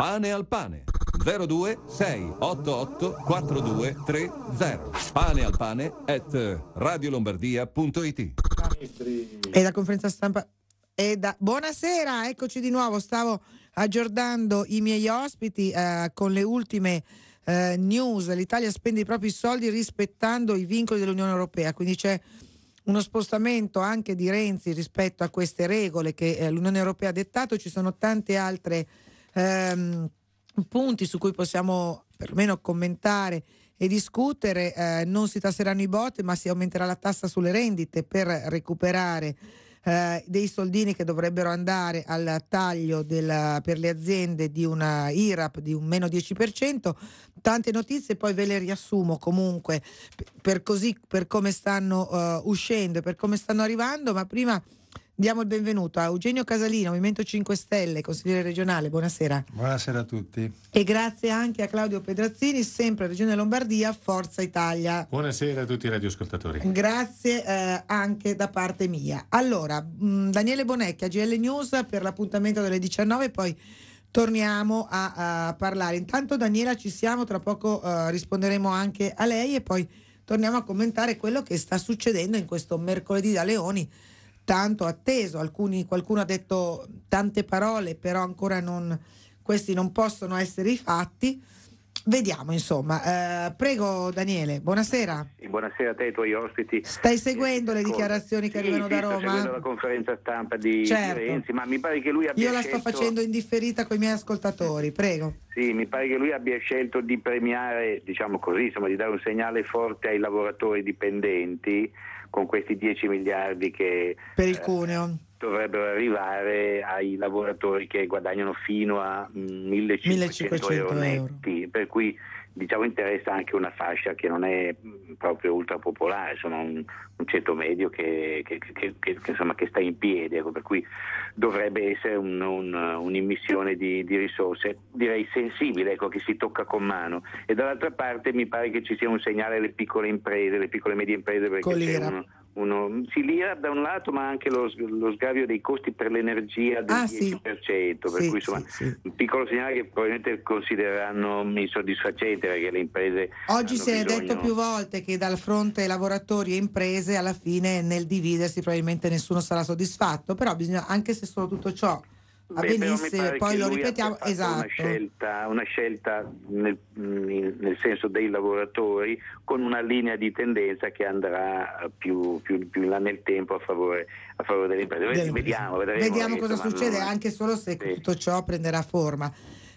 Pane al pane 02 688 4230 pane al pane at radiolombardia.it e la conferenza stampa e da... Buonasera, eccoci di nuovo. Stavo aggiornando i miei ospiti eh, con le ultime eh, news. L'Italia spende i propri soldi rispettando i vincoli dell'Unione Europea, quindi c'è uno spostamento anche di Renzi rispetto a queste regole che eh, l'Unione Europea ha dettato. Ci sono tante altre ehm, punti su cui possiamo perlomeno commentare e discutere, eh, non si tasseranno i bot ma si aumenterà la tassa sulle rendite per recuperare eh, dei soldini che dovrebbero andare al taglio della, per le aziende di una IRAP di un meno 10%. Tante notizie, poi ve le riassumo comunque per, così, per come stanno eh, uscendo, per come stanno arrivando, ma prima Diamo il benvenuto a Eugenio Casalino, Movimento 5 Stelle, consigliere regionale. Buonasera. Buonasera a tutti. E grazie anche a Claudio Pedrazzini, sempre Regione Lombardia, Forza Italia. Buonasera a tutti i radioascoltatori. Grazie eh, anche da parte mia. Allora, mh, mm, Daniele Bonecchia, GL News per l'appuntamento delle 19, poi torniamo a, a parlare. Intanto Daniela ci siamo, tra poco eh, risponderemo anche a lei e poi torniamo a commentare quello che sta succedendo in questo mercoledì da Leoni tanto atteso. Alcuni, qualcuno ha detto tante parole, però ancora non, questi non possono essere i fatti. Vediamo, insomma. Eh, prego Daniele, buonasera. Buonasera a te e ai tuoi ospiti. Stai seguendo eh, le dichiarazioni sì, che arrivano sì, da Roma? Sto seguendo la conferenza stampa di certo. Renzi, ma mi pare che lui abbia Io la scelto... sto facendo in con i miei ascoltatori, prego. Sì, mi pare che lui abbia scelto di premiare, diciamo così, insomma, di dare un segnale forte ai lavoratori dipendenti con questi 10 miliardi che per il eh, cuneo dovrebbero arrivare ai lavoratori che guadagnano fino a 1500, 1500 euro netti, per cui diciamo, interessa anche una fascia che non è mm, proprio ultra popolare, sono un, un ceto medio che, che, che, insomma, che, sta in piedi, ecco, per cui dovrebbe essere un, un, un'immissione di, di, risorse, direi sensibile, ecco, che si tocca con mano. E dall'altra parte mi pare che ci sia un segnale alle piccole imprese, alle piccole e medie imprese, perché c'è uno, si l'IRAP da un lato ma anche lo, lo sgravio dei costi per l'energia del ah, 10%, sì. per sì, cui insomma sì, un piccolo segnale che probabilmente considereranno insoddisfacente perché le imprese... Oggi si è detto più volte che dal fronte lavoratori e imprese alla fine nel dividersi probabilmente nessuno sarà soddisfatto, però bisogna, anche se solo tutto ciò avvenisse, Beh, poi lo ripetiamo, esatto. Una scelta, una scelta nel, nel, senso dei lavoratori con una linea di tendenza che andrà più, più, più là nel tempo a favore, a favore delle imprese. Del, vediamo, vedremo, vediamo eh, cosa succede, non... anche solo se sì. tutto ciò prenderà forma.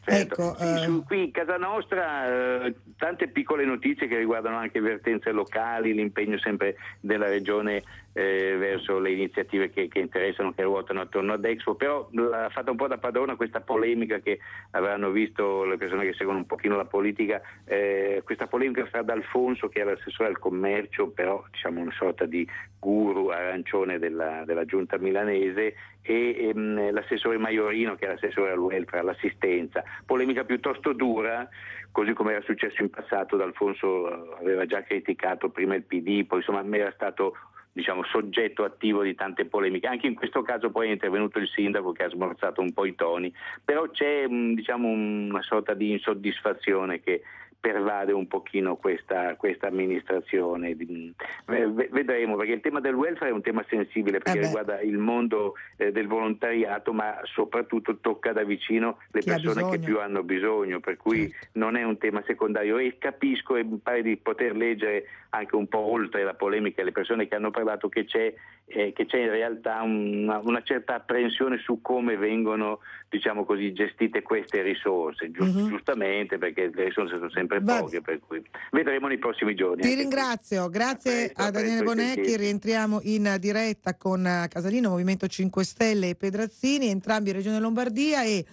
Certo. Ecco, sì, eh... su, qui in casa nostra eh, tante piccole notizie che riguardano anche vertenze locali, l'impegno sempre della regione eh, verso le iniziative che, che, interessano, che ruotano attorno ad Expo, però ha fatto un po' da padrona questa polemica che avranno visto le persone che seguono un pochino la politica, eh, questa polemica fra D'Alfonso che era l'assessore al commercio, però diciamo una sorta di guru arancione della, della giunta milanese e ehm, l'assessore Maiorino che era l'assessore al welfare, all'assistenza. Polemica piuttosto dura, così come era successo in passato, D'Alfonso eh, aveva già criticato prima il PD, poi insomma era stato diciamo, soggetto attivo di tante polemiche. Anche in questo caso poi è intervenuto il sindaco che ha smorzato un po' i toni, però c'è mm, diciamo, una sorta di insoddisfazione che pervade un pochino questa, questa amministrazione. Mm, mm. Vedremo, perché il tema del welfare è un tema sensibile perché eh riguarda il mondo eh, del volontariato, ma soprattutto tocca da vicino le Chi persone che più hanno bisogno, per cui certo. non è un tema secondario e capisco e mi pare di poter leggere anche un po' oltre la polemica le persone che hanno parlato che c'è eh, che c'è in realtà una, una, certa apprensione su come vengono diciamo così, gestite queste risorse, Giust- mm-hmm. giustamente perché le risorse sono sempre Va- poche, per cui vedremo nei prossimi giorni. Ti ringrazio, grazie a, a Daniele Bonecchi, rientriamo in diretta con eh, Casalino, Movimento 5 Stelle e Pedrazzini, entrambi in Regione Lombardia e...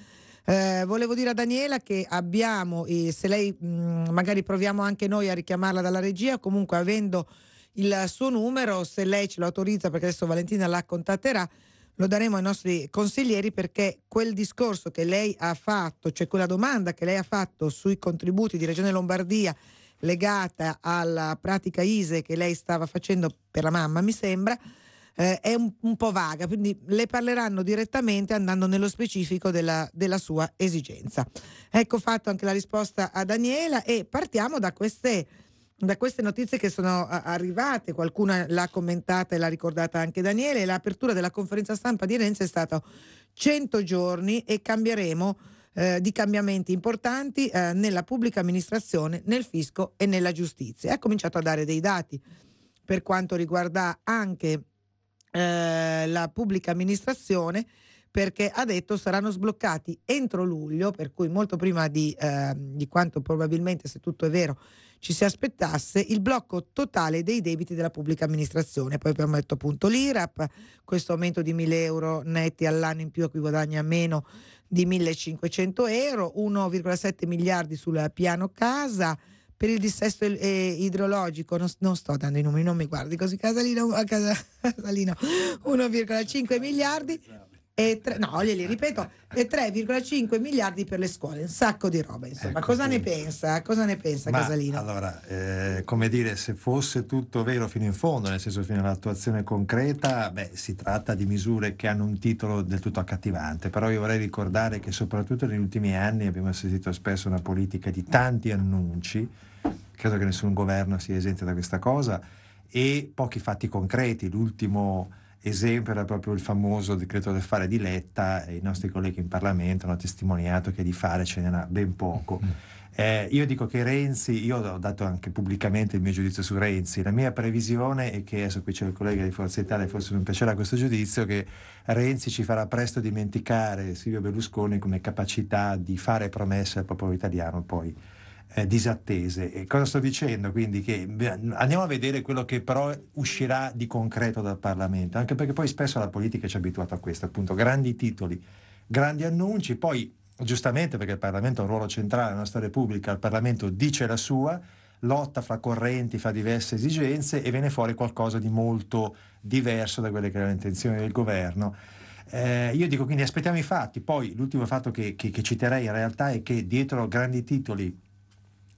Eh, volevo dire a Daniela che abbiamo, eh, se lei mh, mm, magari proviamo anche noi a richiamarla dalla regia, comunque avendo il suo numero, se lei ce lo autorizza, perché adesso Valentina la contatterà, lo daremo ai nostri consiglieri perché quel discorso che lei ha fatto, cioè quella domanda che lei ha fatto sui contributi di Regione Lombardia legata alla pratica ISE che lei stava facendo per la mamma, mi sembra, eh, è un, un, po' vaga, quindi le parleranno direttamente andando nello specifico della, della sua esigenza. Ecco fatto anche la risposta a Daniela e partiamo da queste da queste notizie che sono arrivate, qualcuna l'ha commentata e l'ha ricordata anche Daniele, l'apertura della conferenza stampa di Renzi è stata 100 giorni e cambieremo eh, di cambiamenti importanti eh, nella pubblica amministrazione, nel fisco e nella giustizia. Ha cominciato a dare dei dati per quanto riguarda anche eh, la pubblica amministrazione perché ha detto saranno sbloccati entro luglio, per cui molto prima di, eh, di quanto probabilmente, se tutto è vero, ci si aspettasse il blocco totale dei debiti della pubblica amministrazione. Poi abbiamo detto appunto l'IRAP, questo aumento di 1000 euro netti all'anno in più a cui guadagna meno di 1500 euro, 1,7 miliardi sul piano casa per il dissesto eh, idrologico, non, non, sto dando i numeri, non mi guardi così, Casalino, Casalino 1,5 miliardi e tre, no, glieli ripeto, e 3,5 miliardi per le scuole, un sacco di roba. Insomma, ecco cosa, ne pensa, cosa ne pensa? Ma, Casalino? Allora, eh, come dire, se fosse tutto vero fino in fondo, nel senso fino all'attuazione concreta, beh, si tratta di misure che hanno un titolo del tutto accattivante, però io vorrei ricordare che soprattutto negli ultimi anni abbiamo assistito spesso a una politica di tanti annunci, credo che nessun governo sia esente da questa cosa, e pochi fatti concreti. L'ultimo esempio era proprio il famoso decreto del fare di Letta e i nostri colleghi in Parlamento hanno testimoniato che di fare ce n'era ben poco. Mm. Eh, io dico che Renzi, io ho dato anche pubblicamente il mio giudizio su Renzi, la mia previsione è che, adesso qui c'è il collega di Forza Italia, forse mi piacerà questo giudizio, che Renzi ci farà presto dimenticare Silvio Berlusconi come capacità di fare promesse al popolo italiano poi eh, disattese. E cosa sto dicendo? Quindi che andiamo a vedere quello che però uscirà di concreto dal Parlamento, anche perché poi spesso la politica ci ha abituato a questo, appunto, grandi titoli, grandi annunci, poi giustamente perché il Parlamento ha un ruolo centrale nella nostra Repubblica, il Parlamento dice la sua, lotta fra correnti, fra diverse esigenze e viene fuori qualcosa di molto diverso da quelle che erano le intenzioni del governo. Eh, io dico quindi aspettiamo i fatti, poi l'ultimo fatto che, che, che citerei in realtà è che dietro grandi titoli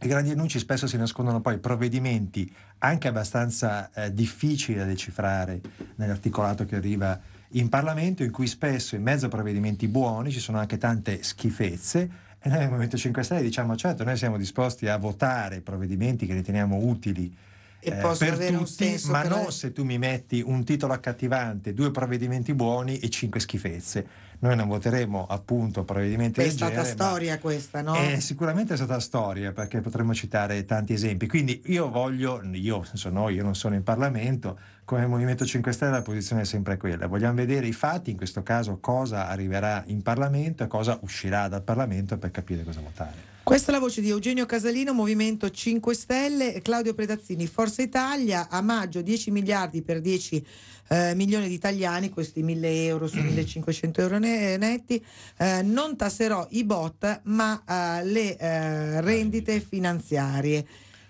i grandi annunci spesso si nascondono poi provvedimenti anche abbastanza eh, difficili da decifrare nell'articolato che arriva in Parlamento, in cui spesso in mezzo a provvedimenti buoni ci sono anche tante schifezze. E noi nel Movimento 5 Stelle diciamo certo, noi siamo disposti a votare provvedimenti che riteniamo utili eh, per tutti, ma non se tu mi metti un titolo accattivante, due provvedimenti buoni e cinque schifezze noi non voteremo appunto provvedimenti è del genere. È stata storia questa, no? È sicuramente è stata storia perché potremmo citare tanti esempi. Quindi io voglio, io, senso noi, io non sono in Parlamento, come Movimento 5 Stelle la posizione è sempre quella. Vogliamo vedere i fatti, in questo caso cosa arriverà in Parlamento e cosa uscirà dal Parlamento per capire cosa votare. Questa è la voce di Eugenio Casalino, Movimento 5 Stelle, Claudio Predazzini, Forza Italia, a maggio 10 miliardi per 10 eh, milioni di italiani, questi 1000 euro su 1500 euro eh, netti, eh, non tasserò i bot ma eh, le eh, rendite finanziarie.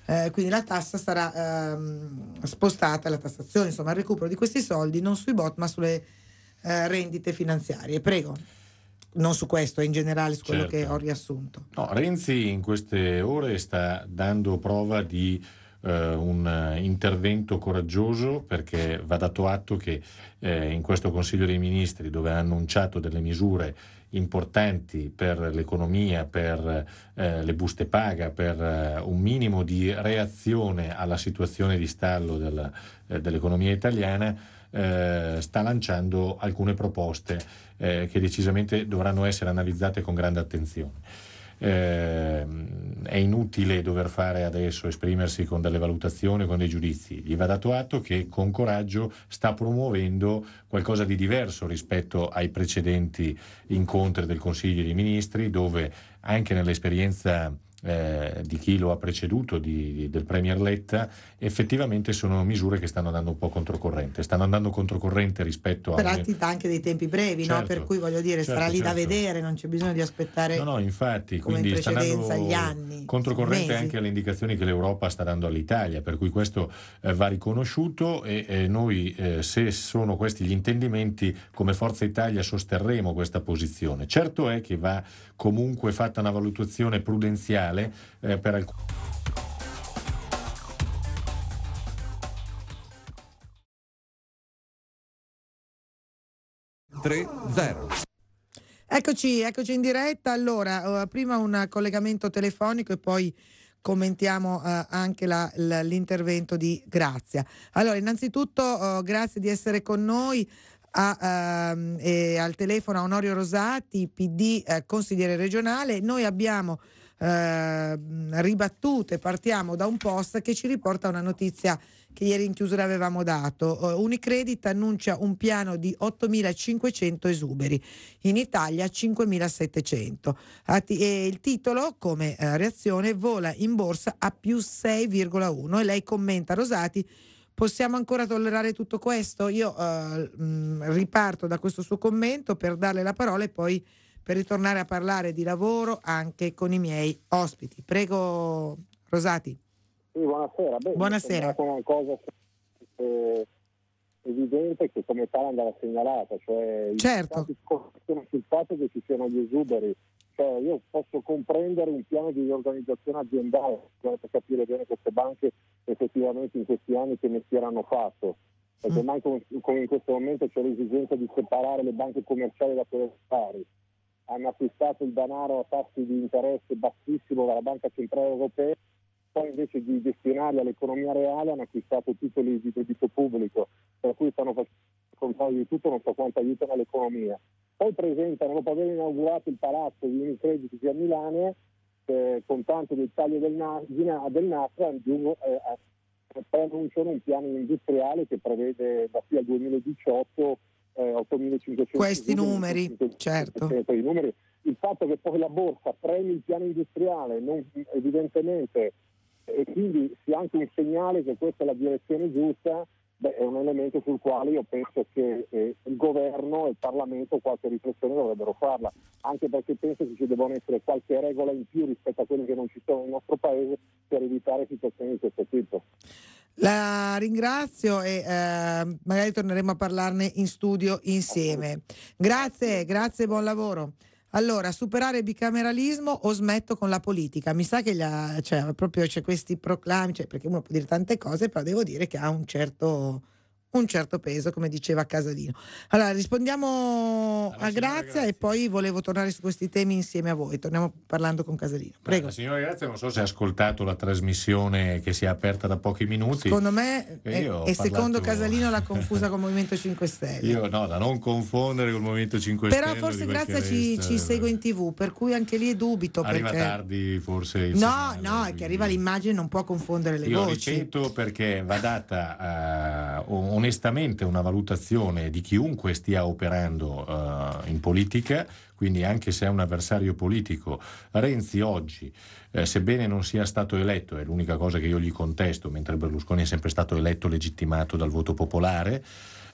Eh, quindi la tassa sarà ehm, spostata, la tassazione, insomma il recupero di questi soldi non sui bot ma sulle rendite finanziarie. Prego non su questo, in generale su quello certo. che ho riassunto. No, Renzi in queste ore sta dando prova di eh, un intervento coraggioso perché va dato atto che eh, in questo Consiglio dei Ministri dove ha annunciato delle misure importanti per l'economia, per eh, le buste paga, per eh, un minimo di reazione alla situazione di stallo della, eh, dell'economia italiana, eh, sta lanciando alcune proposte eh, che decisamente dovranno essere analizzate con grande attenzione. Eh, è inutile dover fare adesso esprimersi con delle valutazioni, con dei giudizi. Gli va dato atto che con coraggio sta promuovendo qualcosa di diverso rispetto ai precedenti incontri del Consiglio dei Ministri, dove anche nell'esperienza eh, di chi lo ha preceduto, di, di, del Premier Letta, effettivamente sono misure che stanno andando un po' controcorrente, stanno andando controcorrente rispetto Però a... Però anche dei tempi brevi, certo, no? per certo. cui voglio dire, certo, sarà lì certo. da vedere, non c'è bisogno di aspettare... No, no, infatti, quindi in precedenza gli anni, controcorrente anche alle indicazioni che l'Europa sta dando all'Italia, per cui questo eh, va riconosciuto e, e noi, eh, se sono questi gli intendimenti, come Forza Italia sosterremo questa posizione. Certo è che va comunque fatta una valutazione prudenziale eh, per alcuni. Eccoci, eccoci in diretta. Allora, eh, prima un collegamento telefonico e poi commentiamo eh, anche la, l'intervento di Grazia. Allora, innanzitutto eh, grazie di essere con noi a, eh, al telefono a Onorio Rosati, PD eh, consigliere regionale. Noi abbiamo eh, ribattute, partiamo da un post che ci riporta una notizia che ieri in chiusura avevamo dato. Eh, Unicredit annuncia un piano di 8.500 esuberi, in Italia 5.700. E il titolo, come eh, reazione, vola in borsa a più 6,1 e lei commenta Rosati Possiamo ancora tollerare tutto questo? Io eh, mh, mm, riparto da questo suo commento per darle la parola e poi per ritornare a parlare di lavoro anche con i miei ospiti. Prego Rosati. Sì, buonasera. Beh, buonasera. Una cosa, eh, evidente che come tale andava segnalata, cioè certo. sul fatto che ci siano gli esuberi. Cioè, io posso comprendere un piano di riorganizzazione aziendale per capire bene queste banche effettivamente in questi anni che mestiere hanno fatto. Perché ormai mm. come in questo momento c'è l'esigenza di separare le banche commerciali da quelle affari. Hanno acquistato il denaro a tassi di interesse bassissimo dalla Banca Centrale Europea poi invece di destinarli all'economia reale hanno acquistato titoli di debito pubblico, per cui stanno facendo controllo di tutto, non so quanto aiutano l'economia. Poi presentano, dopo aver inaugurato il palazzo di Unicredit qui a Milano, eh, con tanto dettaglio del, na- del Nasra, eh, eh, preannunciano un piano industriale che prevede da qui al 2018 eh, 8.500 questi numeri, 500, certo. 500, numeri. il fatto che poi la borsa premi il piano industriale non, evidentemente e quindi sia anche un segnale che questa è la direzione giusta, beh, è un elemento sul quale io penso che eh, il governo e il Parlamento qualche riflessione dovrebbero farla, anche perché penso che ci debbano essere qualche regola in più rispetto a quelle che non ci sono nel nostro Paese per evitare situazioni di questo tipo. La ringrazio e eh, magari torneremo a parlarne in studio insieme. Grazie, grazie, buon lavoro. Allora, superare il bicameralismo o smetto con la politica? Mi sa che ha, cioè, proprio c'è questi proclami, cioè, perché uno può dire tante cose, però devo dire che ha un certo un certo peso, come diceva Casalino. Allora, rispondiamo Alla a Grazia, Grazia, e poi volevo tornare su questi temi insieme a voi. Torniamo parlando con Casalino. Prego. La signora Grazia, non so se ha ascoltato la trasmissione che si è aperta da pochi minuti. Secondo me, e, eh, parlato... secondo Casalino l'ha confusa col Movimento 5 Stelle. Io no, da non confondere col Movimento 5 Però Stelle. Però forse Grazia ci, ci, segue in tv, per cui anche lì è dubito. Arriva perché... tardi forse. Il no, segnale, no, quindi... è che arriva l'immagine, non può confondere le Io voci. Io ripeto perché va data uh, un onestamente una valutazione di chiunque stia operando uh, in politica, quindi anche se è un avversario politico. Renzi oggi, eh, sebbene non sia stato eletto, è l'unica cosa che io gli contesto, mentre Berlusconi è sempre stato eletto legittimato dal voto popolare,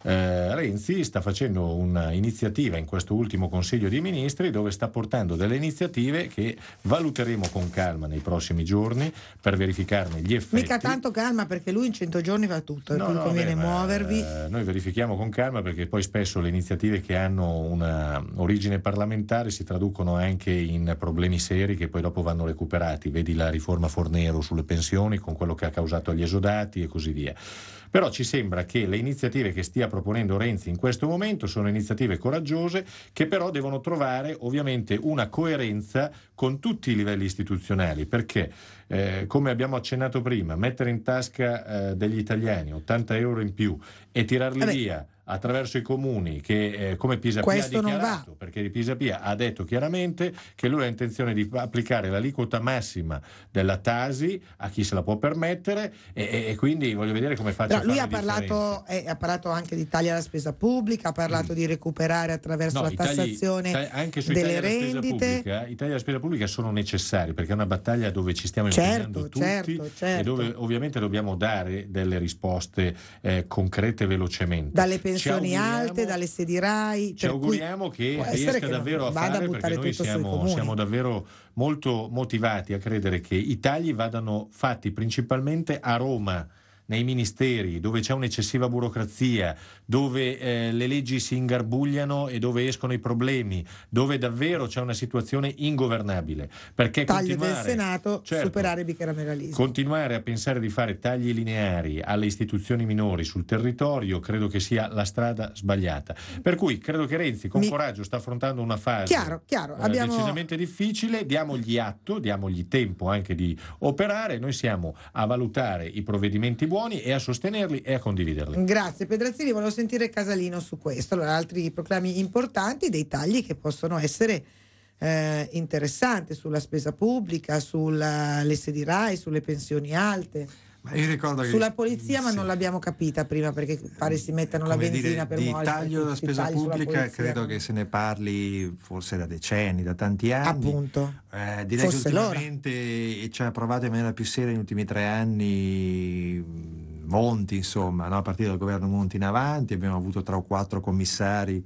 eh, Renzi sta facendo un'iniziativa in questo ultimo Consiglio dei Ministri dove sta portando delle iniziative che valuteremo con calma nei prossimi giorni per verificarne gli effetti. Mica tanto calma perché lui in 100 giorni va tutto, no, no, conviene beh, muovervi. Eh, noi verifichiamo con calma perché poi spesso le iniziative che hanno una origine parlamentare si traducono anche in problemi seri che poi dopo vanno recuperati. Vedi la riforma Fornero sulle pensioni con quello che ha causato gli esodati e così via. Però ci sembra che le iniziative che stia proponendo Renzi in questo momento sono iniziative coraggiose che però devono trovare ovviamente una coerenza con tutti i livelli istituzionali, perché eh, come abbiamo accennato prima, mettere in tasca eh, degli italiani 80 euro in più e tirarli Vabbè. via attraverso i comuni che eh, come Pisa Pia ha dichiarato, perché Pisa Pia ha detto chiaramente che lui ha intenzione di applicare l'aliquota massima della Tasi a chi se la può permettere e, e quindi voglio vedere come faccia. No, lui ha parlato, eh, ha parlato, anche di tagli alla spesa pubblica, ha parlato mm. di recuperare attraverso no, la tassazione ta- anche delle rendite. I tagli alla spesa pubblica sono necessari perché è una battaglia dove ci stiamo certo, tutti certo, certo. e dove ovviamente dobbiamo dare delle risposte eh, concrete velocemente. Dalle pensioni alte, dalle sedi RAI. Ci auguriamo che riesca che davvero a fare a perché noi siamo, siamo davvero molto motivati a credere che i tagli vadano fatti principalmente a Roma nei ministeri, dove c'è un'eccessiva burocrazia, dove eh, le leggi si ingarbugliano e dove escono i problemi, dove davvero c'è una situazione ingovernabile. Perché Taglio del Senato, certo, superare il bicameralismo. Continuare a pensare di fare tagli lineari alle istituzioni minori sul territorio credo che sia la strada sbagliata. Per cui credo che Renzi con Mi... coraggio sta affrontando una fase chiaro, chiaro. Eh, Abbiamo... decisamente difficile, diamogli atto, diamogli tempo anche di operare, noi siamo a valutare i provvedimenti buoni buoni e a sostenerli e a condividerli. Grazie Pedrazzini, volevo sentire Casalino su questo. Allora, altri proclami importanti dei tagli che possono essere eh, interessanti sulla spesa pubblica, sull'S di RAI, sulle pensioni alte. Ma io ricordo che Sulla polizia, sì. ma non l'abbiamo capita prima perché pare si mettano Come la benzina dire, per muovere. Il taglio della spesa pubblica credo che se ne parli forse da decenni, da tanti anni. Appunto. Eh, direi forse che ultimamente ci ha provato in maniera più seria negli ultimi tre anni. Monti, insomma, no? a partire dal governo Monti in avanti, abbiamo avuto tre o quattro commissari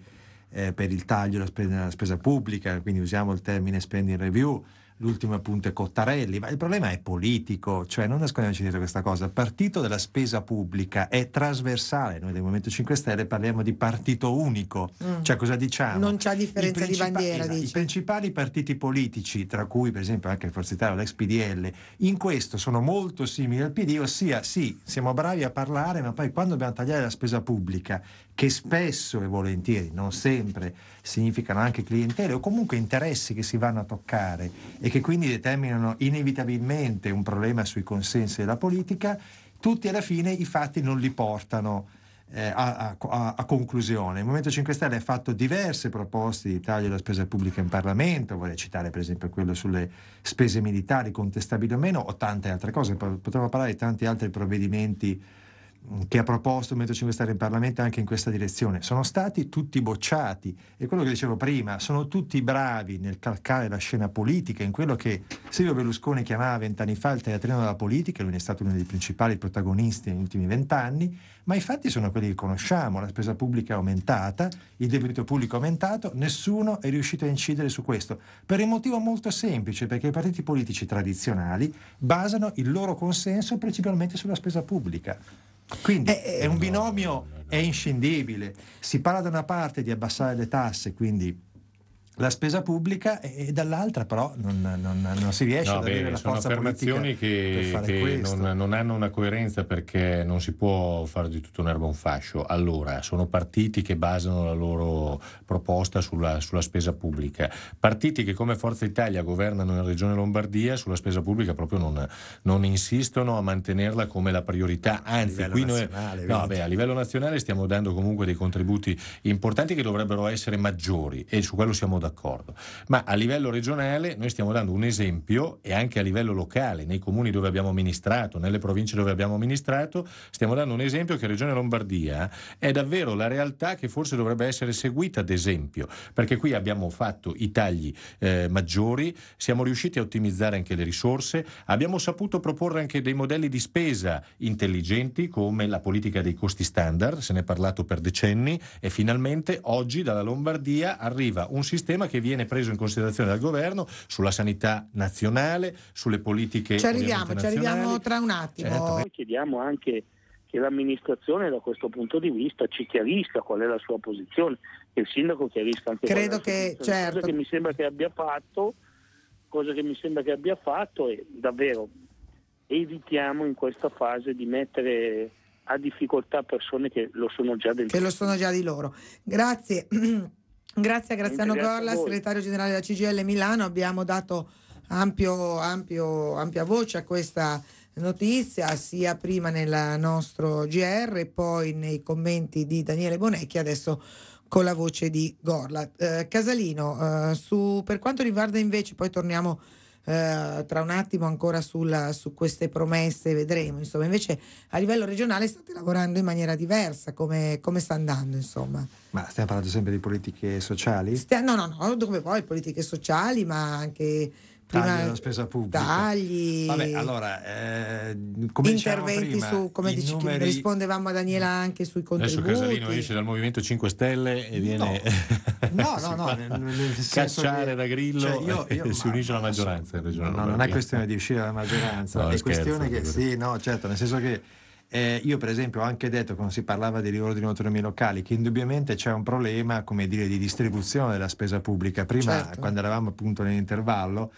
eh, per il taglio della spesa, della spesa, pubblica, quindi usiamo il termine spending review, l'ultimo appunto è Cottarelli, ma il problema è politico, cioè non nascondiamoci dietro questa cosa, il partito della spesa pubblica è trasversale, noi del Movimento 5 Stelle parliamo di partito unico, mm. cioè cosa diciamo? Non c'è differenza di bandiera, dici. Esatto, I principali partiti politici, tra cui per esempio anche Forza Italia, l'ex PDL, in questo sono molto simili al PD, ossia sì, siamo bravi a parlare, ma poi quando dobbiamo tagliare la spesa pubblica, che spesso e volentieri, non sempre, significano anche clientele o comunque interessi che si vanno a toccare e che quindi determinano inevitabilmente un problema sui consensi della politica, tutti alla fine i fatti non li portano eh, a, a, a, conclusione. Il Movimento 5 Stelle ha fatto diverse proposte di taglio della spesa pubblica in Parlamento, vorrei citare per esempio quello sulle spese militari, contestabili o meno, o tante altre cose, potremmo parlare di tanti altri provvedimenti che ha proposto il Movimento 5 Stelle in Parlamento anche in questa direzione, sono stati tutti bocciati. E quello che dicevo prima, sono tutti bravi nel calcare la scena politica, in quello che Silvio Berlusconi chiamava vent'anni fa il teatrino della politica, lui è stato uno dei principali protagonisti negli ultimi vent'anni, ma i fatti sono quelli che conosciamo, la spesa pubblica è aumentata, il debito pubblico è aumentato, nessuno è riuscito a incidere su questo, per un motivo molto semplice, perché i partiti politici tradizionali basano il loro consenso principalmente sulla spesa pubblica. Quindi eh, eh, è un binomio è inscindibile. Si parla da una parte di abbassare le tasse, quindi la spesa pubblica e dall'altra però non, non, non si riesce no, ad beh, avere la forza politica che, per fare che non, non, hanno una coerenza perché non si può fare di tutto un erba un fascio allora sono partiti che basano la loro proposta sulla, sulla spesa pubblica partiti che come Forza Italia governano in Regione Lombardia sulla spesa pubblica proprio non, insistono a mantenerla come la priorità anzi a qui noi no, beh, a livello nazionale stiamo dando comunque dei contributi importanti che dovrebbero essere maggiori e su quello siamo d'accordo. Ma a livello regionale noi stiamo dando un esempio e anche a livello locale, nei comuni dove abbiamo amministrato, nelle province dove abbiamo amministrato, stiamo dando un esempio che Regione Lombardia è davvero la realtà che forse dovrebbe essere seguita ad esempio, perché qui abbiamo fatto i tagli eh, maggiori, siamo riusciti a ottimizzare anche le risorse, abbiamo saputo proporre anche dei modelli di spesa intelligenti come la politica dei costi standard, se ne è parlato per decenni e finalmente oggi dalla Lombardia arriva un sistema tema che viene preso in considerazione dal governo sulla sanità nazionale, sulle politiche. Ci arriviamo, ci arriviamo tra un attimo. Certo. Noi chiediamo anche che l'amministrazione da questo punto di vista ci chiarisca qual è la sua posizione, che il sindaco chiarisca anche Credo che, certo. cosa che mi sembra che abbia fatto, cosa che mi sembra che abbia fatto e davvero evitiamo in questa fase di mettere a difficoltà persone che lo sono già, che lo sono già di loro. Grazie. Grazie a Graziano Gorla, segretario generale della CGL Milano. Abbiamo dato ampio, ampio, ampia voce a questa notizia, sia prima nel nostro GR, poi nei commenti di Daniele Bonecchi, adesso con la voce di Gorla. Eh, Casalino, eh, su, per quanto riguarda invece, poi torniamo a eh, tra un attimo ancora sulla, su queste promesse, vedremo. Insomma, invece a livello regionale state lavorando in maniera diversa, come, come sta andando? Insomma. Ma stiamo parlando sempre di politiche sociali? Stia, no, no, no, come poi politiche sociali, ma anche prima della spesa pubblica. Tagli. Vabbè, allora, eh, interventi prima, su, come dici, numeri... rispondevamo a Daniela anche sui contributi. Adesso Casalino esce dal Movimento 5 Stelle e viene no. no, no, no, no cacciare che... da Grillo cioè io, io, e si unisce alla maggioranza. No, no, non è questione di uscire dalla maggioranza, è scherzo, questione che... Sì, no, certo, nel senso che... Eh, io per esempio ho anche detto, quando si parlava di riordino autonomie locali, che indubbiamente c'è un problema, come dire, di distribuzione della spesa pubblica. Prima, certo. quando eravamo appunto nell'intervallo,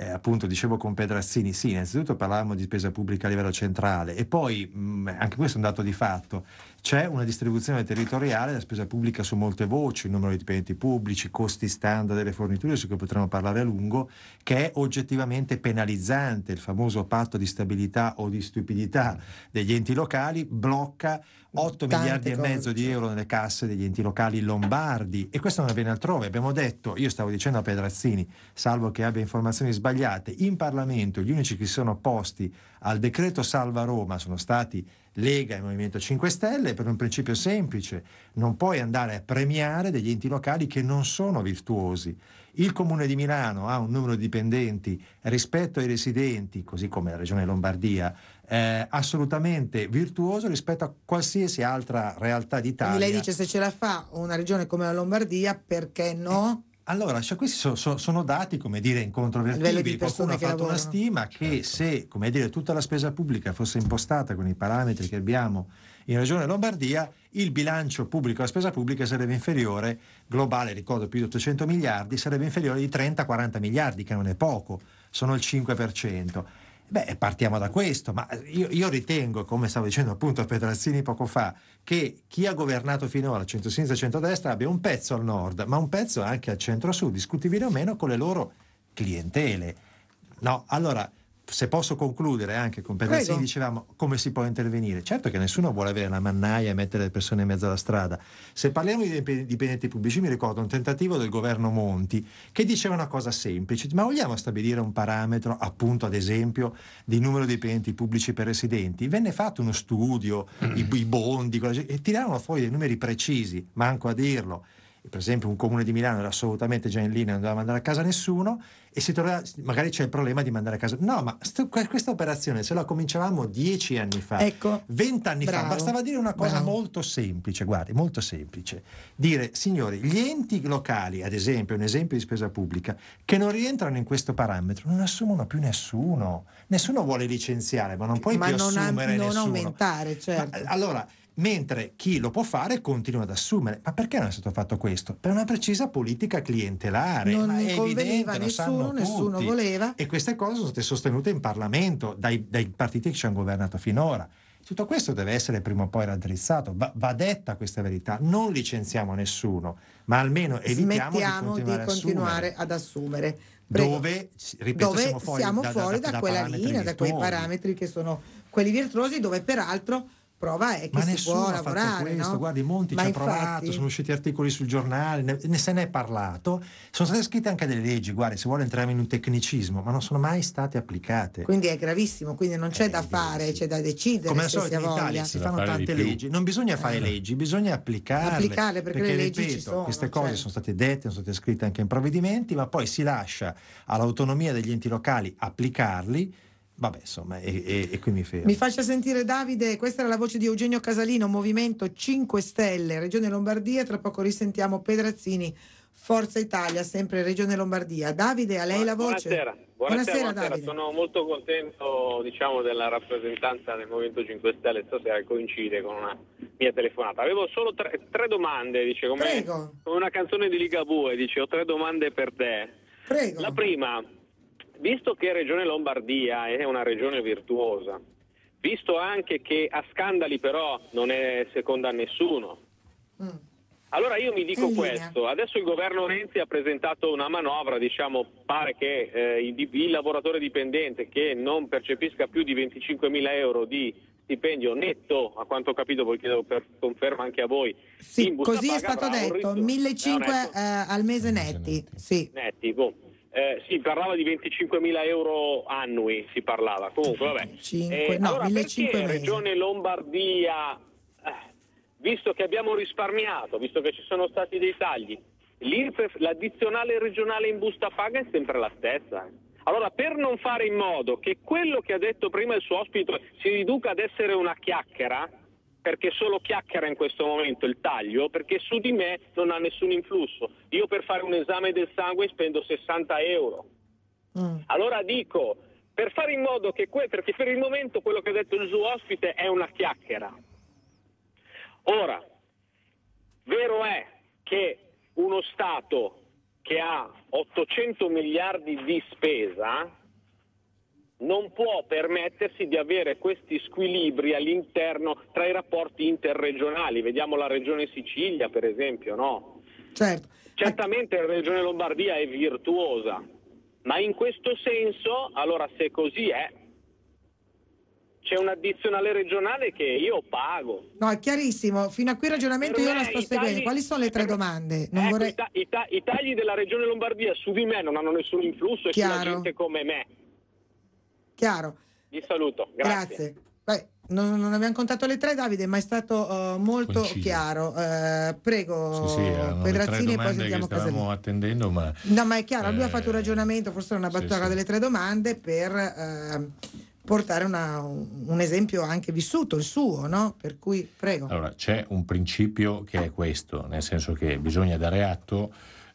eh, appunto dicevo con Pedrazzini, sì, innanzitutto parlavamo di spesa pubblica a livello centrale e poi, mh, mm, anche questo è un dato di fatto, c'è una distribuzione territoriale della spesa pubblica su molte voci, il numero di dipendenti pubblici, costi standard delle forniture, su cui potremmo parlare a lungo, che è oggettivamente penalizzante, il famoso patto di stabilità o di stupidità degli enti locali blocca 8 Tante miliardi cose. e mezzo di euro nelle casse degli enti locali lombardi e questo non avviene altrove. Abbiamo detto, io stavo dicendo a Pedrazzini, salvo che abbia informazioni sbagliate, in Parlamento gli unici che si sono opposti al decreto Salva Roma sono stati Lega e Movimento 5 Stelle per un principio semplice, non puoi andare a premiare degli enti locali che non sono virtuosi il Comune di Milano ha un numero di dipendenti rispetto ai residenti, così come la Regione Lombardia, eh, assolutamente virtuoso rispetto a qualsiasi altra realtà d'Italia. Quindi lei dice se ce la fa una regione come la Lombardia, perché no? Eh. Allora, cioè questi sono, sono, sono dati, come dire, incontrovertibili. Qualcuno ha fatto lavorano. una stima che certo. se, come dire, tutta la spesa pubblica fosse impostata con i parametri che abbiamo in Regione Lombardia, il bilancio pubblico, la spesa pubblica sarebbe inferiore, globale ricordo più di 800 miliardi, sarebbe inferiore di 30-40 miliardi, che non è poco, sono il 5%. Beh, partiamo da questo, ma io, io, ritengo, come stavo dicendo appunto a Petrazzini poco fa, che chi ha governato finora, centro-sinistra e centrodestra, abbia un pezzo al nord, ma un pezzo anche al centro-sud, discutibile o meno, con le loro clientele. No, allora se posso concludere anche con Pedrazzini, dicevamo come si può intervenire. Certo che nessuno vuole avere la mannaia e mettere le persone in mezzo alla strada. Se parliamo di dipendenti pubblici, mi ricordo un tentativo del governo Monti che diceva una cosa semplice, ma vogliamo stabilire un parametro, appunto ad esempio, di numero di dipendenti pubblici per residenti? Venne fatto uno studio, i, bondi, e tirarono fuori dei numeri precisi, manco a dirlo per esempio un comune di Milano era assolutamente già in linea, non doveva mandare a casa nessuno e si torna, magari c'è il problema di mandare a casa. No, ma st- questa operazione se la cominciavamo dieci anni fa, ecco, vent'anni fa, bastava dire una cosa bravo. molto semplice, guardi, molto semplice. Dire, signori, gli enti locali, ad esempio, un esempio di spesa pubblica, che non rientrano in questo parametro, non assumono più nessuno. Nessuno vuole licenziare, ma non puoi ma più non assumere a, non nessuno. aumentare, certo. Ma, allora, mentre chi lo può fare continua ad assumere. Ma perché non è stato fatto questo? Per una precisa politica clientelare. Non ne conveniva nessuno, nessuno tutti. voleva. E queste cose sono state sostenute in Parlamento dai, dai partiti che ci hanno governato finora. Tutto questo deve essere prima o poi raddrizzato, va, va, detta questa verità, non licenziamo nessuno, ma almeno evitiamo Smettiamo di continuare, di continuare ad assumere. Ad Dove, ripeto, dove, siamo fuori, siamo da, fuori da, da, da quella linea, da quei parametri che sono quelli virtuosi, dove peraltro prova è che ma si può lavorare. Questo. No? Guardi, Monti ma ci infatti... ha provato, sono usciti articoli sul giornale, ne, ne, se ne è parlato. Sono state scritte anche delle leggi, guardi, se vuole entrare in un tecnicismo, ma non sono mai state applicate. Quindi è gravissimo, quindi non c'è eh, da fare, c'è da decidere. Come al solito in Italia si fanno tante leggi, non bisogna fare eh. leggi, bisogna applicarle. Applicarle perché, perché le leggi ripeto, sono, Queste cose certo. sono state dette, sono state scritte anche in provvedimenti, ma poi si lascia all'autonomia degli enti locali applicarli Vabbè, insomma, e, e, e, qui mi fermo. Mi faccia sentire Davide, questa era la voce di Eugenio Casalino, Movimento 5 Stelle, Regione Lombardia, tra poco risentiamo Pedrazzini, Forza Italia, sempre Regione Lombardia. Davide, a lei la voce. Buonasera, buonasera, buonasera, buonasera. sono molto contento diciamo, della rappresentanza del Movimento 5 Stelle, stasera coincide con una mia telefonata. Avevo solo tre, tre domande, dice, come, come una canzone di Ligabue, dice ho tre domande per te. Prego. La prima, visto che Regione Lombardia è una regione virtuosa, visto anche che a scandali però non è seconda a nessuno, mm. allora io mi dico questo, adesso il governo Renzi ha presentato una manovra, diciamo pare che eh, il, lavoratore dipendente che non percepisca più di 25.000 euro di stipendio netto, a quanto ho capito, poi chiedo per conferma anche a voi. Sì, così è stato detto, 1.500 eh, al mese netti. Sì. Netti, boh eh, si parlava di 25.000 euro annui, si parlava. Comunque, vabbè. 5, eh, no, allora, 1500 Regione Lombardia, eh, visto che abbiamo risparmiato, visto che ci sono stati dei tagli, l'addizionale regionale in busta paga è sempre la stessa. Eh. Allora, per non fare in modo che quello che ha detto prima il suo ospite si riduca ad essere una chiacchiera, perché solo chiacchiera in questo momento il taglio, perché su di me non ha nessun influsso. Io per fare un esame del sangue spendo 60 euro. Mm. Allora dico, per fare in modo che, que- perché per il momento quello che ha detto il suo ospite è una chiacchiera. Ora, vero è che uno Stato che ha 800 miliardi di spesa, non può permettersi di avere questi squilibri all'interno tra i rapporti interregionali. Vediamo la regione Sicilia, per esempio, no? Certo. Certamente la regione Lombardia è virtuosa, ma in questo senso, allora se così è, c'è un addizionale regionale che io pago. No, è chiarissimo. Fino a qui il ragionamento io la sto seguendo. Tagli... Quali sono le tre eh domande? Ecco, vorrei... i, ta- i, ta- i, tagli della regione Lombardia su di me non hanno nessun influsso Chiaro. e sulla gente come me. Chiaro. Vi saluto, grazie. grazie. Beh, non, non, abbiamo contato le tre, Davide, ma è stato uh, molto Conciso. chiaro. Uh, prego, sì, sì, Pedrazzini, e poi sentiamo stiamo stavamo attendendo. Ma, no, ma è chiaro, eh, lui ha fatto un eh, ragionamento, forse una battuta sì, delle tre domande, per uh, portare una, un esempio anche vissuto, il suo, no? Per cui, prego. Allora, c'è un principio che è questo, nel senso che bisogna dare atto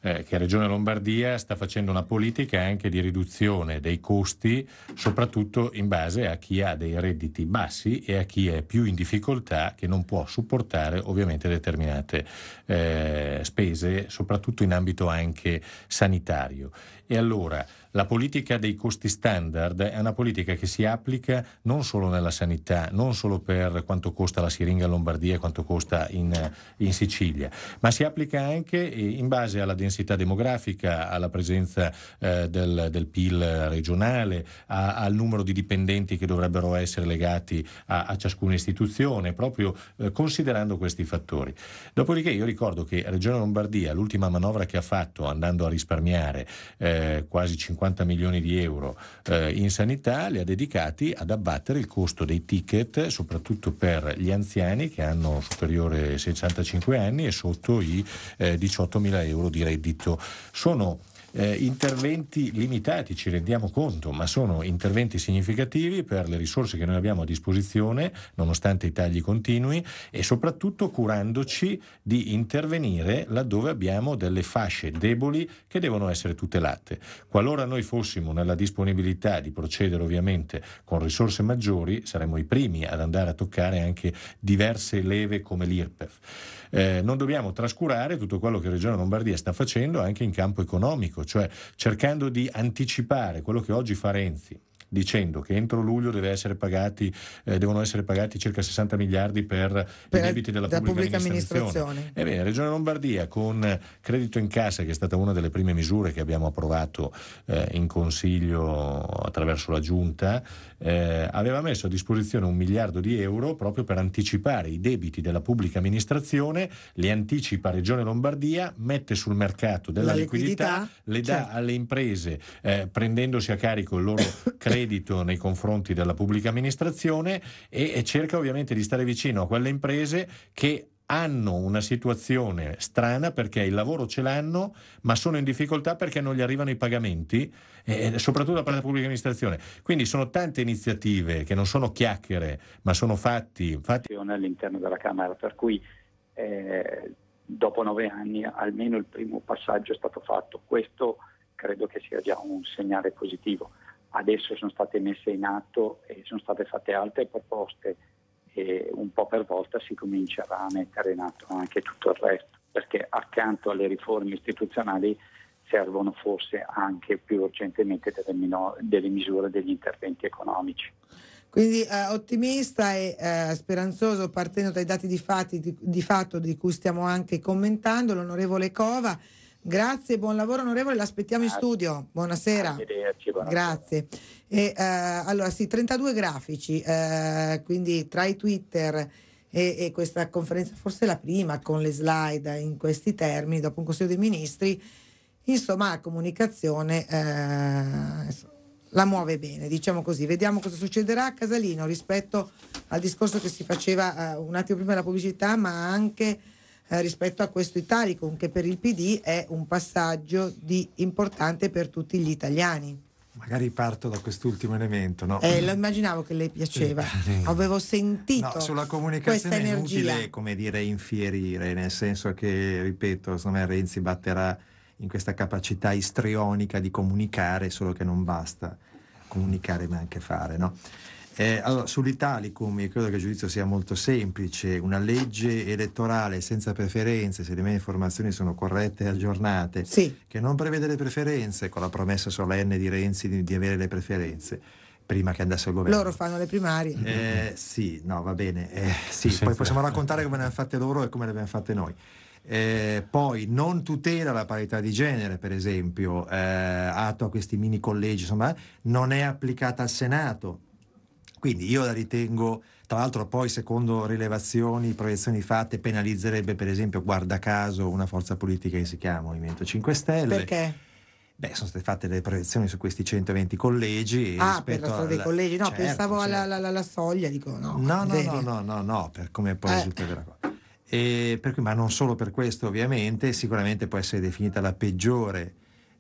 eh, che Regione Lombardia sta facendo una politica anche di riduzione dei costi, soprattutto in base a chi ha dei redditi bassi e a chi è più in difficoltà che non può supportare ovviamente determinate eh, spese, soprattutto in ambito anche sanitario. E allora la politica dei costi standard è una politica che si applica non solo nella sanità, non solo per quanto costa la siringa in Lombardia e quanto costa in, in Sicilia, ma si applica anche eh, in base alla densità demografica, alla presenza eh, del, del, PIL regionale, a, al numero di dipendenti che dovrebbero essere legati a, a ciascuna istituzione, proprio eh, considerando questi fattori. Dopodiché io ricordo che Regione Lombardia, l'ultima manovra che ha fatto andando a risparmiare, eh, eh, quasi 50 milioni di euro eh, in sanità, li ha dedicati ad abbattere il costo dei ticket, soprattutto per gli anziani che hanno superiore 65 anni e sotto i eh, 18 mila euro di reddito. Sono eh, interventi limitati, ci rendiamo conto, ma sono interventi significativi per le risorse che noi abbiamo a disposizione, nonostante i tagli continui, e soprattutto curandoci di intervenire laddove abbiamo delle fasce deboli che devono essere tutelate. Qualora noi fossimo nella disponibilità di procedere ovviamente con risorse maggiori, saremmo i primi ad andare a toccare anche diverse leve come l'IRPEF. Eh, non dobbiamo trascurare tutto quello che la Regione Lombardia sta facendo anche in campo economico, cioè cercando di anticipare quello che oggi fa Renzi dicendo che entro luglio essere pagati, eh, devono essere pagati circa 60 miliardi per, per i debiti della, pubblica, pubblica, amministrazione. Ebbene, eh Regione Lombardia con credito in cassa, che è stata una delle prime misure che abbiamo approvato eh, in Consiglio attraverso la Giunta, eh, aveva messo a disposizione un miliardo di euro proprio per anticipare i debiti della pubblica amministrazione, li anticipa Regione Lombardia, mette sul mercato della liquidità, liquidità, le dà certo. alle imprese eh, prendendosi a carico il loro credito credito nei confronti della pubblica amministrazione e, e cerca ovviamente di stare vicino a quelle imprese che hanno una situazione strana perché il lavoro ce l'hanno, ma sono in difficoltà perché non gli arrivano i pagamenti, eh, soprattutto da parte della pubblica amministrazione. Quindi sono tante iniziative che non sono chiacchiere, ma sono fatti. fatti... All'interno della Camera, per cui eh, dopo nove anni almeno il primo passaggio è stato fatto. Questo credo che sia già un segnale positivo. Adesso sono state messe in atto e sono state fatte altre proposte e un po' per volta si comincerà a mettere in atto anche tutto il resto, perché accanto alle riforme istituzionali servono forse anche più urgentemente delle, minor- delle misure degli interventi economici. Quindi eh, ottimista e eh, speranzoso partendo dai dati di, fatti, di, di fatto di cui stiamo anche commentando, l'onorevole Cova. Grazie, buon lavoro onorevole, l'aspettiamo in studio. Buonasera. buonasera. Grazie. E, eh, allora sì, 32 grafici, eh, quindi tra i Twitter e, e, questa conferenza, forse la prima con le slide in questi termini, dopo un Consiglio dei Ministri, insomma la comunicazione eh, la muove bene, diciamo così. Vediamo cosa succederà a Casalino rispetto al discorso che si faceva eh, un attimo prima della pubblicità, ma anche eh, rispetto a questo Italicum che per il PD è un passaggio di, importante per tutti gli italiani. Magari parto da quest'ultimo elemento. No? Eh, lo immaginavo che le piaceva, avevo sentito. No, sulla comunicazione è inutile, come dire, infierire, nel senso che, ripeto, secondo me Renzi batterà in questa capacità istrionica di comunicare, solo che non basta comunicare ma anche fare. No? Eh, allora, Sull'Italicum io credo che il giudizio sia molto semplice, una legge elettorale senza preferenze, se le mie informazioni sono corrette e aggiornate, sì. che non prevede le preferenze, con la promessa solenne di Renzi di, di avere le preferenze prima che andasse al governo. Loro fanno le primarie. Eh, sì, no, va bene. Eh, sì, senza... poi possiamo raccontare come le hanno fatte loro e come le abbiamo fatte noi. Eh, poi non tutela la parità di genere, per esempio, eh, atto a questi mini collegi, insomma, non è applicata al Senato, quindi io la ritengo, tra l'altro poi secondo rilevazioni, proiezioni fatte, penalizzerebbe per esempio, guarda caso, una forza politica che si chiama Movimento 5 Stelle. Perché? Beh, sono state fatte le proiezioni su questi 120 collegi. Ah, per la storia dei collegi, no, certo, pensavo certo. Alla, alla, alla, soglia, dico no. No, no, no, no, no, no, per come poi eh. risulta della cosa. E per cui, ma non solo per questo ovviamente, sicuramente può essere definita la peggiore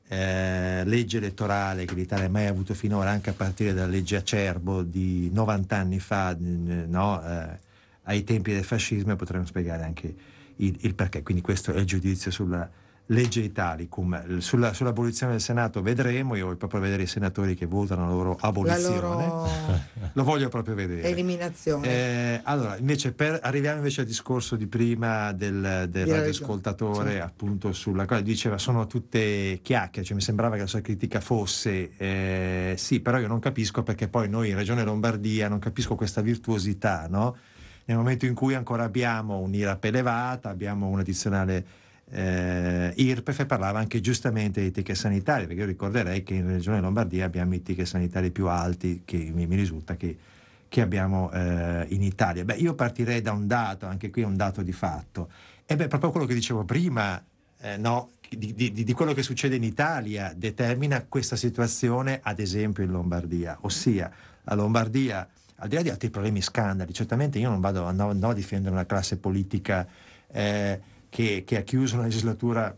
eh, legge elettorale che l'Italia ha mai avuto finora, anche a partire dalla legge Acerbo di 90 anni fa, no, eh, ai tempi del fascismo, e potremmo spiegare anche il, il perché. Quindi questo è il giudizio sulla legge Italicum. Sulla, sull'abolizione del Senato vedremo, io voglio proprio vedere i senatori che votano la loro abolizione. La loro... Lo voglio proprio vedere. Eliminazione. Eh, allora, invece per, arriviamo invece al discorso di prima del, del radioascoltatore, sì. appunto sulla cosa, diceva sono tutte chiacchiere, cioè, mi sembrava che la sua critica fosse eh, sì, però io non capisco perché poi noi in Regione Lombardia non capisco questa virtuosità, no? Nel momento in cui ancora abbiamo un'IRAP elevata, abbiamo una addizionale eh, IRPEF parlava anche giustamente di etiche sanitarie, perché io ricorderei che in Regione Lombardia abbiamo i ticket sanitari più alti che mi, mi risulta che, che abbiamo eh, in Italia. Beh, io partirei da un dato, anche qui è un dato di fatto, e beh, proprio quello che dicevo prima, eh, no, di, di, di quello che succede in Italia determina questa situazione, ad esempio in Lombardia, ossia la Lombardia, al di là di altri problemi scandali, certamente io non vado no, no, a difendere una classe politica. Eh, che, che ha chiuso la legislatura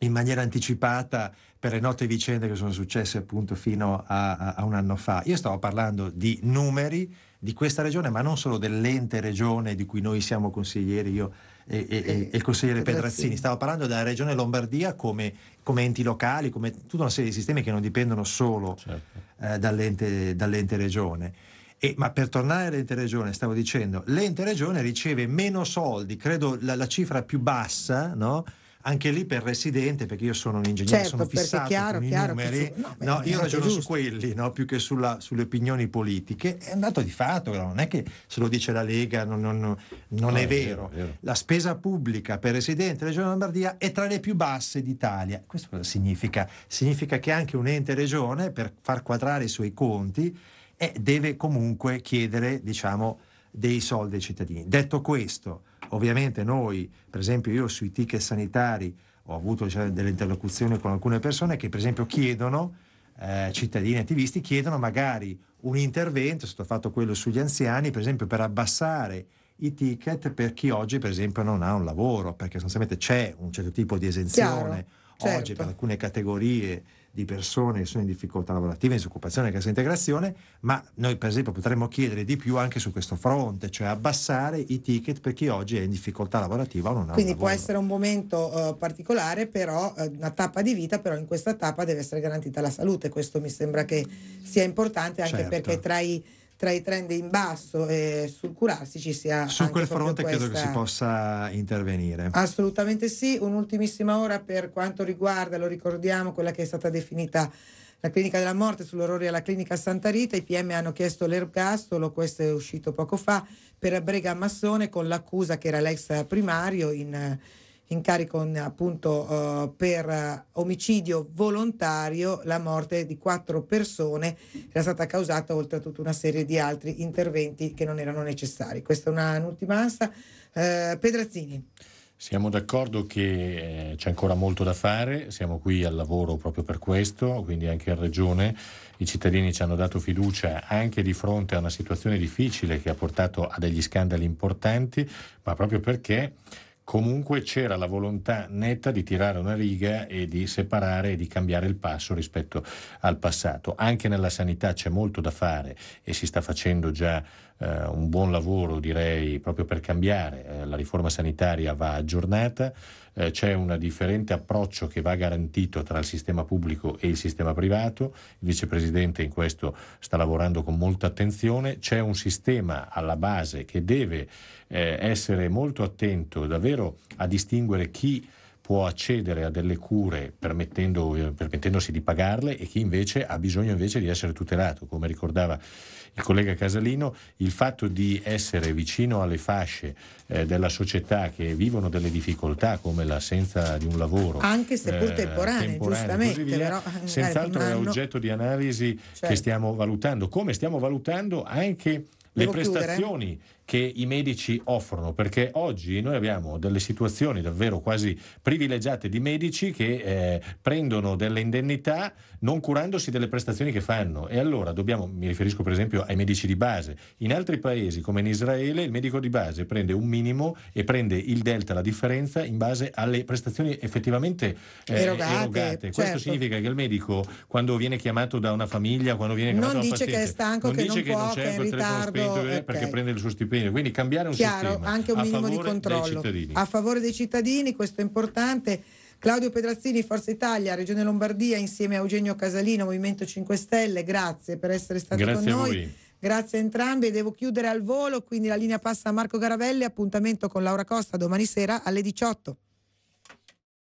in maniera anticipata per le note vicende che sono successe appunto fino a, a, un anno fa. Io stavo parlando di numeri di questa regione, ma non solo dell'ente regione di cui noi siamo consiglieri, io e, e, e, e il consigliere Pedrazzini, stavo parlando della regione Lombardia come, come, enti locali, come tutta una serie di sistemi che non dipendono solo certo. eh, dall'ente, dall'ente regione. E, ma per tornare all'ente regione, stavo dicendo, l'ente regione riceve meno soldi, credo la, la cifra più bassa, no? anche lì per residente, perché io sono un ingegnere, certo, sono fissato chiaro, con chiaro numeri, si... no, no, io ragiono giusto. su quelli, no, più che sulla, sulle opinioni politiche, è un dato di fatto, non è che se lo dice la Lega non, non, non è, è, vero. Vero, è, vero. La spesa pubblica per residente della regione Lombardia è tra le più basse d'Italia. Questo cosa significa? Significa che anche un ente regione, per far quadrare i suoi conti, eh, deve comunque chiedere diciamo, dei soldi ai cittadini. Detto questo, ovviamente noi, per esempio io sui ticket sanitari ho avuto cioè, delle interlocuzioni con alcune persone che per esempio chiedono, eh, cittadini attivisti, chiedono magari un intervento, è stato fatto quello sugli anziani, per esempio per abbassare i ticket per chi oggi per esempio non ha un lavoro, perché sostanzialmente c'è un certo tipo di esenzione Chiaro, oggi certo. per alcune categorie di persone che sono in difficoltà lavorativa, in disoccupazione, cassa integrazione, ma noi per esempio potremmo chiedere di più anche su questo fronte, cioè abbassare i ticket per chi oggi è in difficoltà lavorativa o non ha Quindi può essere un momento uh, particolare, però uh, una tappa di vita, però in questa tappa deve essere garantita la salute, questo mi sembra che sia importante anche certo. perché tra i tra i trend in basso e sul curarsi ci sia... Su quel fronte questa... credo che si possa intervenire. Assolutamente sì, un'ultimissima ora per quanto riguarda, lo ricordiamo, quella che è stata definita la clinica della morte sull'orrore alla clinica Santa Rita, i PM hanno chiesto l'ergastolo, questo è uscito poco fa, per Brega Massone con l'accusa che era l'ex primario in in carico eh, appunto eh, per eh, omicidio volontario, la morte di quattro persone era stata causata oltre a tutta una serie di altri interventi che non erano necessari. Questa è una, un'ultima ansia. Eh, Pedrazzini. Siamo d'accordo che eh, c'è ancora molto da fare, siamo qui al lavoro proprio per questo, quindi anche in Regione i cittadini ci hanno dato fiducia anche di fronte a una situazione difficile che ha portato a degli scandali importanti, ma proprio perché comunque c'era la volontà netta di tirare una riga e di separare e di cambiare il passo rispetto al passato. Anche nella sanità c'è molto da fare e si sta facendo già eh, un buon lavoro, direi, proprio per cambiare. Eh, la riforma sanitaria va aggiornata, eh, c'è un differente approccio che va garantito tra il sistema pubblico e il sistema privato, il vicepresidente in questo sta lavorando con molta attenzione, c'è un sistema alla base che deve eh, essere molto attento davvero a distinguere chi può accedere a delle cure permettendo, eh, permettendosi di pagarle e chi invece ha bisogno invece di essere tutelato. Come ricordava il collega Casalino, il fatto di essere vicino alle fasce eh, della società che vivono delle difficoltà come l'assenza di un lavoro, anche seppur eh, temporanea, giustamente, via, però, senz'altro è oggetto di analisi cioè. che certo. stiamo valutando, come stiamo valutando anche le prestazioni chiudere che i medici offrono, perché oggi noi abbiamo delle situazioni davvero quasi privilegiate di medici che eh, prendono delle indennità non curandosi delle prestazioni che fanno e allora dobbiamo, mi riferisco per esempio ai medici di base, in altri paesi come in Israele il medico di base prende un minimo e prende il delta, la differenza in base alle prestazioni effettivamente eh, erogate. erogate. Certo. Questo significa che il medico quando viene chiamato da una famiglia, quando viene chiamato non da un paziente, che è stanco, non che dice non che può, non c'è che il ritardo, spento, eh, okay. perché prende il suo stipendio Bene, quindi cambiare un Chiaro, sistema anche un minimo di controllo a favore dei cittadini, questo è importante. Claudio Pedrazzini, Forza Italia, Regione Lombardia, insieme a Eugenio Casalino, Movimento 5 Stelle, grazie per essere stati grazie con noi. Voi. Grazie a entrambi devo chiudere al volo, quindi la linea passa a Marco Garavelli, appuntamento con Laura Costa domani sera alle 18.